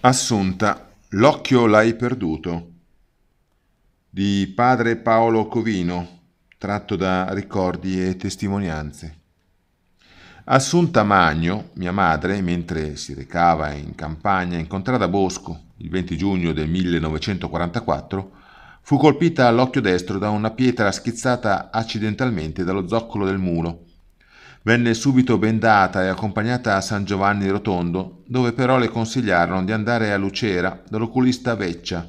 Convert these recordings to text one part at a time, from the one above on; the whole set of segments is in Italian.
Assunta, L'occhio l'hai perduto di padre Paolo Covino, tratto da ricordi e testimonianze. Assunta Magno, mia madre, mentre si recava in campagna in contrada Bosco il 20 giugno del 1944, fu colpita all'occhio destro da una pietra schizzata accidentalmente dallo zoccolo del mulo. Venne subito bendata e accompagnata a San Giovanni Rotondo, dove però le consigliarono di andare a Lucera dall'oculista Veccia.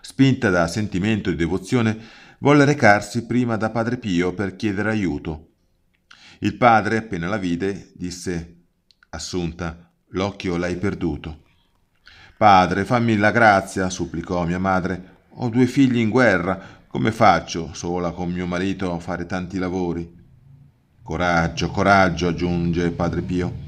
Spinta da sentimento di devozione, volle recarsi prima da Padre Pio per chiedere aiuto. Il padre, appena la vide, disse Assunta, l'occhio l'hai perduto. Padre, fammi la grazia, supplicò mia madre. Ho due figli in guerra. Come faccio, sola con mio marito, a fare tanti lavori? Coraggio, coraggio, aggiunge Padre Pio.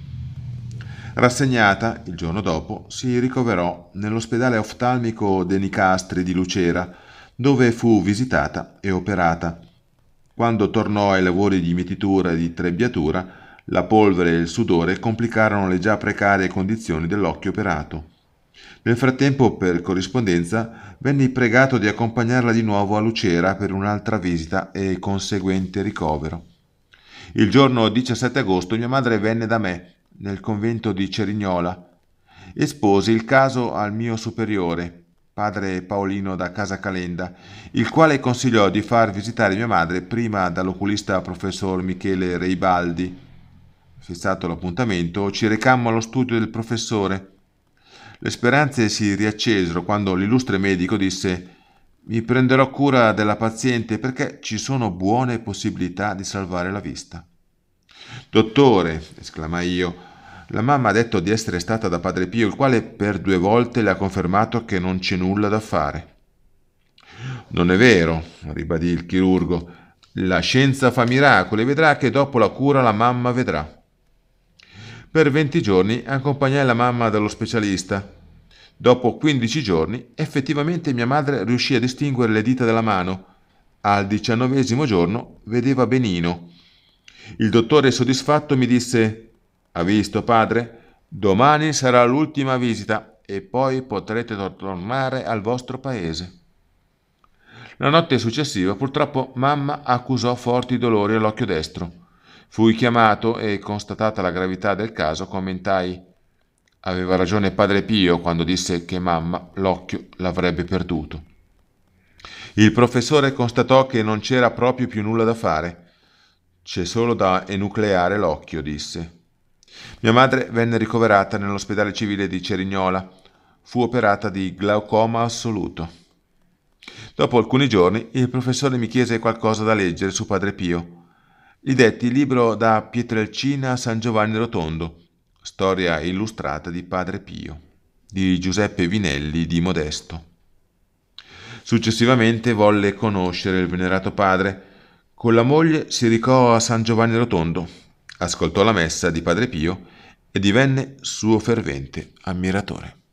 Rassegnata, il giorno dopo, si ricoverò nell'ospedale oftalmico De Nicastri di Lucera, dove fu visitata e operata. Quando tornò ai lavori di mietitura e di trebbiatura, la polvere e il sudore complicarono le già precarie condizioni dell'occhio operato. Nel frattempo, per corrispondenza, venni pregato di accompagnarla di nuovo a Lucera per un'altra visita e conseguente ricovero. Il giorno 17 agosto mia madre venne da me nel convento di Cerignola, esposi il caso al mio superiore, padre Paolino da Casa Calenda, il quale consigliò di far visitare mia madre prima dall'oculista professor Michele Reibaldi. Fissato l'appuntamento, ci recammo allo studio del professore. Le speranze si riaccesero quando l'illustre medico disse mi prenderò cura della paziente perché ci sono buone possibilità di salvare la vista. Dottore, esclamai io, la mamma ha detto di essere stata da Padre Pio, il quale per due volte le ha confermato che non c'è nulla da fare. Non è vero, ribadì il chirurgo. La scienza fa miracoli, vedrà che dopo la cura la mamma vedrà. Per 20 giorni accompagnai la mamma dallo specialista. Dopo 15 giorni effettivamente mia madre riuscì a distinguere le dita della mano. Al diciannovesimo giorno vedeva benino. Il dottore soddisfatto mi disse ha visto, padre? Domani sarà l'ultima visita e poi potrete tornare al vostro paese. La notte successiva purtroppo mamma accusò forti dolori all'occhio destro. Fui chiamato e, constatata la gravità del caso, commentai Aveva ragione padre Pio quando disse che mamma l'occhio l'avrebbe perduto. Il professore constatò che non c'era proprio più nulla da fare. C'è solo da enucleare l'occhio, disse. Mia madre venne ricoverata nell'ospedale civile di Cerignola. Fu operata di glaucoma assoluto. Dopo alcuni giorni il professore mi chiese qualcosa da leggere su Padre Pio. Gli detti il libro da Pietrelcina a San Giovanni Rotondo, storia illustrata di Padre Pio, di Giuseppe Vinelli di Modesto. Successivamente volle conoscere il venerato padre. Con la moglie si recò a San Giovanni Rotondo, ascoltò la messa di Padre Pio e divenne suo fervente ammiratore.